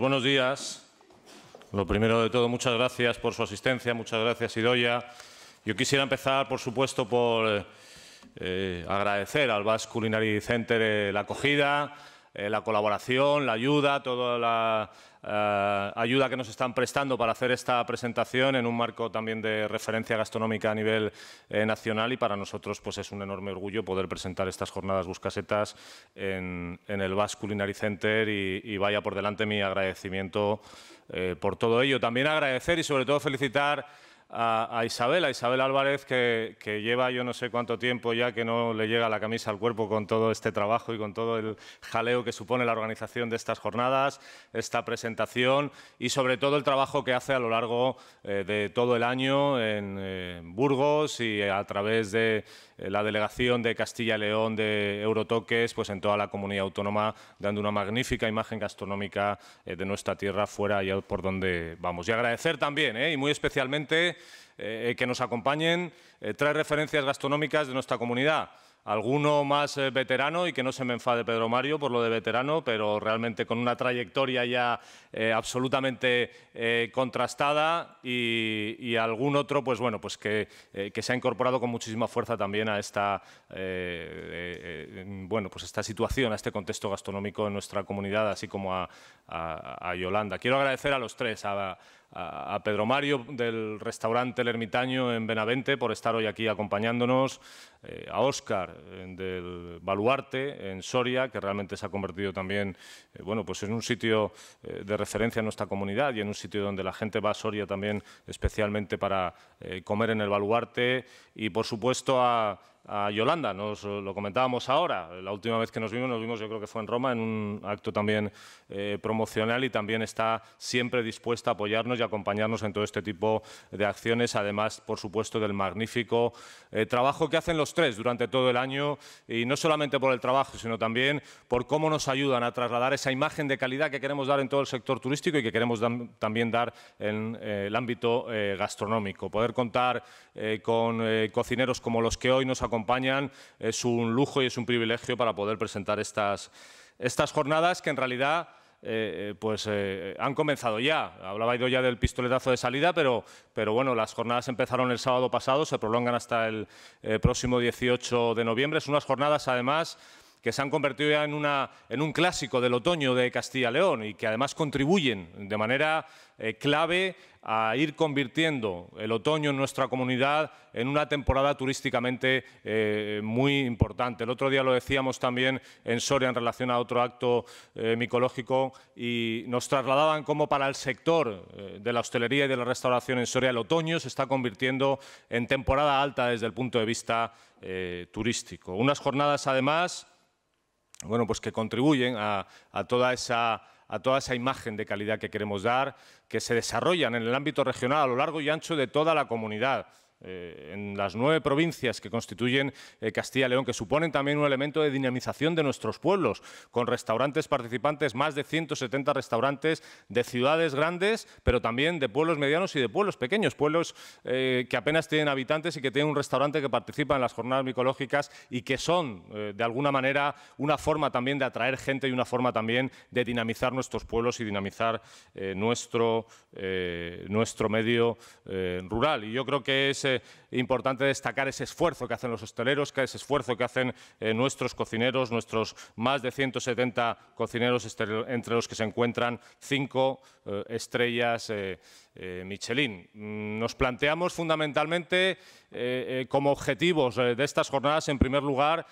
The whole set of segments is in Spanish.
Buenos días. Lo primero de todo, muchas gracias por su asistencia, muchas gracias, Idoya. Yo quisiera empezar, por supuesto, por eh, agradecer al Basque Culinary Center eh, la acogida, eh, la colaboración, la ayuda, toda la eh, ayuda que nos están prestando para hacer esta presentación en un marco también de referencia gastronómica a nivel eh, nacional y para nosotros pues, es un enorme orgullo poder presentar estas jornadas Buscasetas en, el Basque Culinary Center y, y, vaya por delante mi agradecimiento por todo ello. También agradecer y sobre todo felicitar a, Isabel, a Isabel Álvarez, que, lleva yo no sé cuánto tiempo ya que no le llega la camisa al cuerpo con todo este trabajo y con todo el jaleo que supone la organización de estas jornadas, esta presentación y sobre todo el trabajo que hace a lo largo eh, de todo el año en Burgos y a través de eh, la delegación de Castilla y León de Eurotoques, pues en toda la comunidad autónoma, dando una magnífica imagen gastronómica eh, de nuestra tierra fuera y por donde vamos. Y agradecer también, y muy especialmente, eh, eh, que nos acompañen eh, tres referencias gastronómicas de nuestra comunidad. Alguno más veterano, y que no se me enfade Pedro Mario por lo de veterano, pero realmente con una trayectoria ya absolutamente contrastada y, algún otro, pues bueno, pues que, se ha incorporado con muchísima fuerza también a esta, bueno, pues esta situación, a este contexto gastronómico en nuestra comunidad, así como a, Yolanda. Quiero agradecer a los tres, a, a, Pedro Mario del restaurante El Ermitaño en Benavente por estar hoy aquí acompañándonos, eh, a Oscar eh, del Baluarte en Soria, que realmente se ha convertido también eh, bueno, pues en un sitio de referencia en nuestra comunidad y en un sitio donde la gente va a Soria también especialmente para comer en el Baluarte y por supuesto a Yolanda, nos lo comentábamos ahora, la última vez que nos vimos, nos vimos yo creo que fue en Roma, en un acto también promocional y también está siempre dispuesta a apoyarnos acompañarnos en todo este tipo de acciones, además, por supuesto, del magnífico eh, trabajo que hacen los tres durante todo el año y no solamente por el trabajo, sino también por cómo nos ayudan a trasladar esa imagen de calidad que queremos dar en todo el sector turístico y que queremos también dar en eh, el ámbito eh, gastronómico. Poder contar con cocineros como los que hoy nos acompañan es un lujo y es un privilegio para poder presentar estas, estas jornadas que en realidad eh, eh, pues eh, han comenzado ya. Hablaba yo ya del pistoletazo de salida, pero, pero bueno, las jornadas empezaron el sábado pasado, se prolongan hasta el próximo 18 de noviembre. Son unas jornadas, además, que se han convertido ya en, un clásico del otoño de Castilla-León y que además contribuyen de manera eh, clave a ir convirtiendo el otoño en nuestra comunidad en una temporada turísticamente eh, muy importante. El otro día lo decíamos también en Soria en relación a otro acto eh, micológico y nos trasladaban como para el sector de la hostelería y de la restauración en Soria el otoño se está convirtiendo en temporada alta desde el punto de vista turístico. Unas jornadas además bueno, pues que contribuyen a, a toda esa imagen de calidad que queremos dar, que se desarrollan en el ámbito regional a lo largo y ancho de toda la comunidad. Eh, en las nueve provincias que constituyen eh, Castilla y León, que suponen también un elemento de dinamización de nuestros pueblos, con restaurantes participantes, más de 170 restaurantes de ciudades grandes, pero también de pueblos medianos y de pueblos pequeños, pueblos eh, que apenas tienen habitantes y que tienen un restaurante que participa en las jornadas micológicas y que son, de alguna manera, una forma también de atraer gente y una forma también de dinamizar nuestros pueblos y dinamizar nuestro, nuestro medio rural. Y yo creo que es es importante destacar ese esfuerzo que hacen los hosteleros, que ese esfuerzo que hacen eh, nuestros cocineros, nuestros más de 170 cocineros, entre los que se encuentran cinco eh, estrellas eh, Michelin. Mm, nos planteamos fundamentalmente como objetivos de estas jornadas, en primer lugar,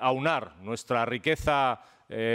aunar nuestra riqueza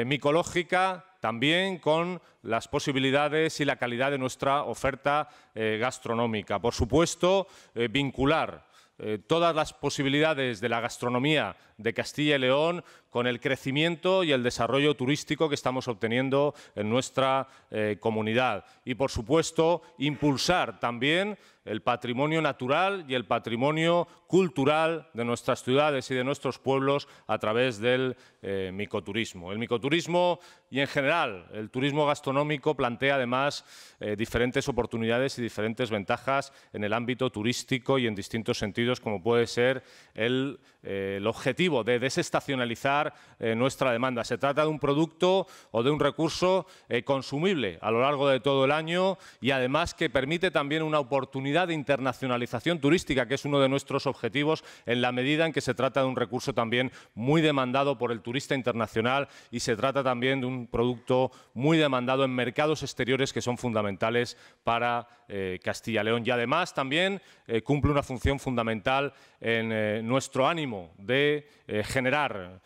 micológica, también con las posibilidades y la calidad de nuestra oferta eh, gastronómica. Por supuesto, eh, vincular eh, todas las posibilidades de la gastronomía de Castilla y León con el crecimiento y el desarrollo turístico que estamos obteniendo en nuestra eh, comunidad. Y, por supuesto, impulsar también el patrimonio natural y el patrimonio cultural de nuestras ciudades y de nuestros pueblos a través del eh, micoturismo. El micoturismo y en general el turismo gastronómico plantea además eh, diferentes oportunidades y diferentes ventajas en el ámbito turístico y en distintos sentidos como puede ser el, el objetivo de desestacionalizar eh, nuestra demanda. Se trata de un producto o de un recurso eh, consumible a lo largo de todo el año y además que permite también una oportunidad de internacionalización turística, que es uno de nuestros objetivos en la medida en que se trata de un recurso también muy demandado por el turista internacional y se trata también de un producto muy demandado en mercados exteriores que son fundamentales para eh, Castilla-León y además también eh, cumple una función fundamental en eh, nuestro ánimo de generar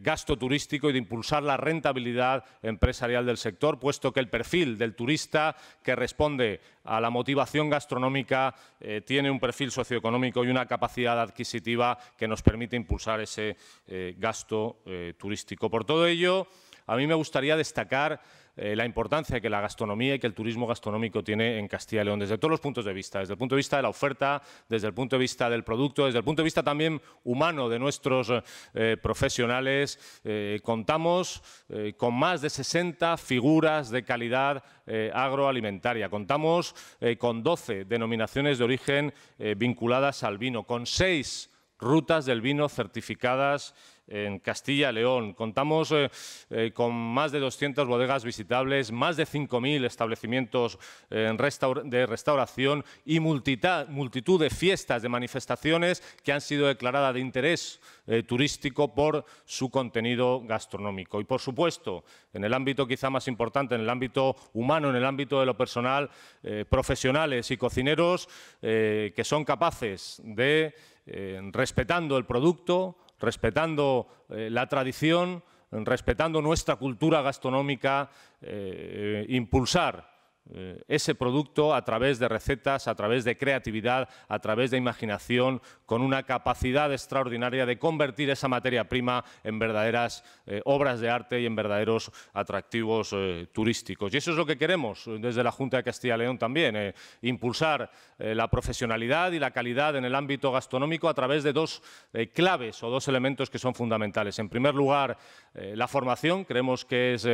gasto turístico y de impulsar la rentabilidad empresarial del sector, puesto que el perfil del turista que responde a la motivación gastronómica tiene un perfil socioeconómico y una capacidad adquisitiva que nos permite impulsar ese gasto turístico. Por todo ello, a mí me gustaría destacar eh, la importancia que la gastronomía y que el turismo gastronómico tiene en Castilla y León, desde todos los puntos de vista, desde el punto de vista de la oferta, desde el punto de vista del producto, desde el punto de vista también humano de nuestros eh, profesionales. Eh, contamos con más de 60 figuras de calidad agroalimentaria. Contamos con 12 denominaciones de origen vinculadas al vino, con 6 rutas del vino certificadas en Castilla y León. Contamos eh, eh, con más de 200 bodegas visitables, más de 5.000 establecimientos eh, de restauración y multitud de fiestas, de manifestaciones que han sido declaradas de interés turístico por su contenido gastronómico. Y por supuesto, en el ámbito quizá más importante, en el ámbito humano, en el ámbito de lo personal, profesionales y cocineros que son capaces de eh, respetando el producto, respetando eh, la tradición, respetando nuestra cultura gastronómica, eh, impulsar eh, ese producto a través de recetas, a través de creatividad, a través de imaginación, con una capacidad extraordinaria de convertir esa materia prima en verdaderas eh, obras de arte y en verdaderos atractivos eh, turísticos. Y eso es lo que queremos desde la Junta de Castilla y León también, impulsar la profesionalidad y la calidad en el ámbito gastronómico a través de dos claves o dos elementos que son fundamentales. En primer lugar, la formación, creemos que es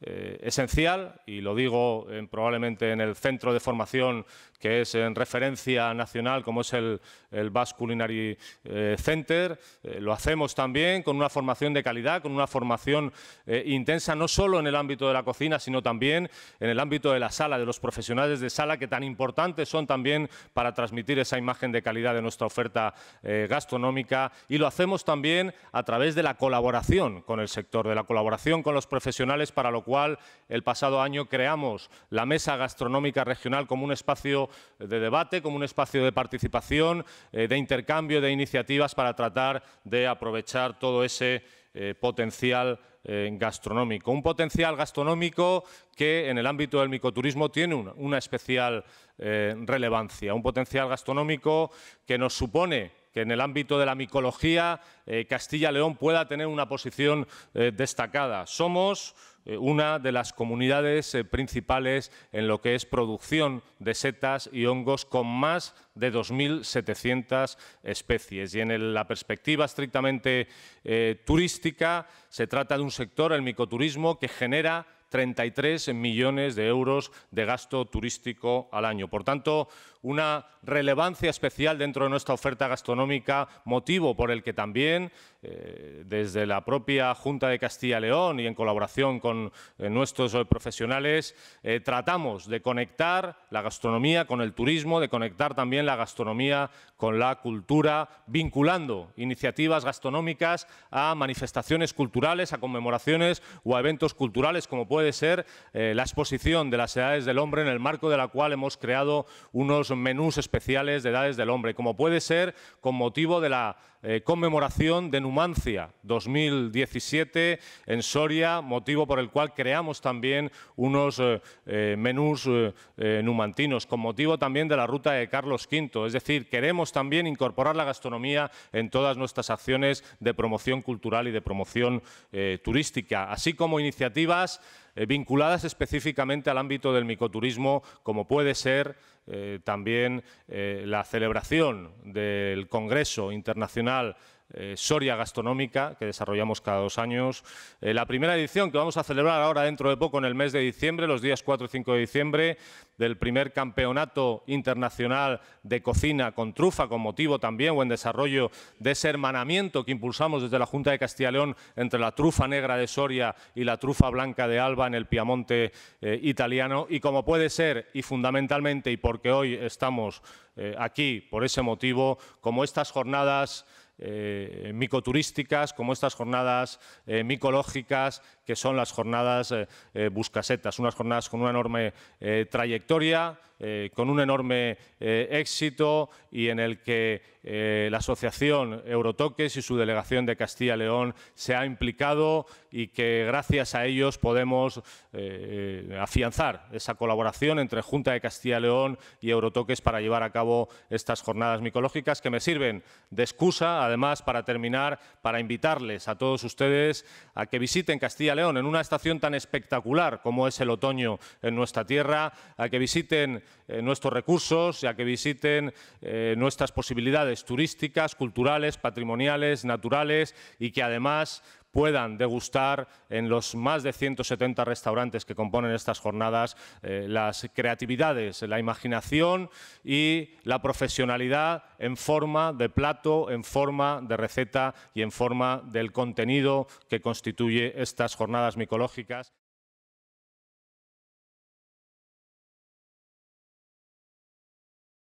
esencial, y lo digo en programa probablemente en el centro de formación que es en referencia nacional, como es el, el Basque Culinary eh, Center. Eh, lo hacemos también con una formación de calidad, con una formación eh, intensa, no solo en el ámbito de la cocina, sino también en el ámbito de la sala, de los profesionales de sala, que tan importantes son también para transmitir esa imagen de calidad de nuestra oferta gastronómica. Y lo hacemos también a través de la colaboración con el sector, de la colaboración con los profesionales, para lo cual el pasado año creamos la mesa gastronómica regional como un espacio de debate, como un espacio de participación, eh, de intercambio de iniciativas para tratar de aprovechar todo ese eh, potencial eh, gastronómico. Un potencial gastronómico que en el ámbito del micoturismo tiene una, una especial relevancia. Un potencial gastronómico que nos supone que en el ámbito de la micología Castilla-León pueda tener una posición destacada. Somos eh, una de las comunidades eh, principales en lo que es producción de setas y hongos con más de 2.700 especies. Y en la perspectiva estrictamente eh, turística, se trata de un sector, el micoturismo, que genera 33 millones de euros de gasto turístico al año. Por tanto, una relevancia especial dentro de nuestra oferta gastronómica, motivo por el que también eh, desde la propia Junta de Castilla y León y en colaboración con eh, nuestros eh, profesionales, tratamos de conectar la gastronomía con el turismo, de conectar también la gastronomía con la cultura, vinculando iniciativas gastronómicas a manifestaciones culturales, a conmemoraciones o a eventos culturales, como puede ser la exposición de las edades del hombre en el marco de la cual hemos creado unos menús especiales de edades del hombre, como puede ser con motivo de la conmemoración de Numancia 2017 en Soria, motivo por el cual creamos también unos eh, eh, menús eh, numantinos, con motivo también de la ruta de Carlos V. Es decir, queremos también incorporar la gastronomía en todas nuestras acciones de promoción cultural y de promoción turística, así como iniciativas vinculadas específicamente al ámbito del micoturismo, como puede ser también la celebración del Congreso Internacional eh, Soria Gastronómica, que desarrollamos cada dos años. Eh, la primera edición que vamos a celebrar ahora dentro de poco en el mes de diciembre, los días 4 y 5 de diciembre, del primer campeonato internacional de cocina con trufa, con motivo también o en desarrollo de ese hermanamiento que impulsamos desde la Junta de Castilla y León entre la trufa negra de Soria y la trufa blanca de Alba en el Piamonte eh, italiano. Y como puede ser, y fundamentalmente, y porque hoy estamos aquí por ese motivo, como estas jornadas eh, micoturísticas, como estas jornadas eh, micológicas, que son las jornadas eh, Buscasetas, unas jornadas con una enorme trayectoria, eh, con un enorme eh, éxito y en el que eh, la Asociación Eurotoques y su delegación de Castilla León se ha implicado y que gracias a ellos podemos afianzar esa colaboración entre Junta de Castilla León y Eurotoques para llevar a cabo estas jornadas micológicas que me sirven de excusa, además, para terminar, para invitarles a todos ustedes a que visiten Castilla León en una estación tan espectacular como es el otoño en nuestra tierra, a que visiten eh, nuestros recursos ya que visiten eh, nuestras posibilidades turísticas, culturales, patrimoniales, naturales y que además puedan degustar en los más de 170 restaurantes que componen estas jornadas eh, las creatividades, la imaginación y la profesionalidad en forma de plato, en forma de receta y en forma del contenido que constituye estas jornadas micológicas.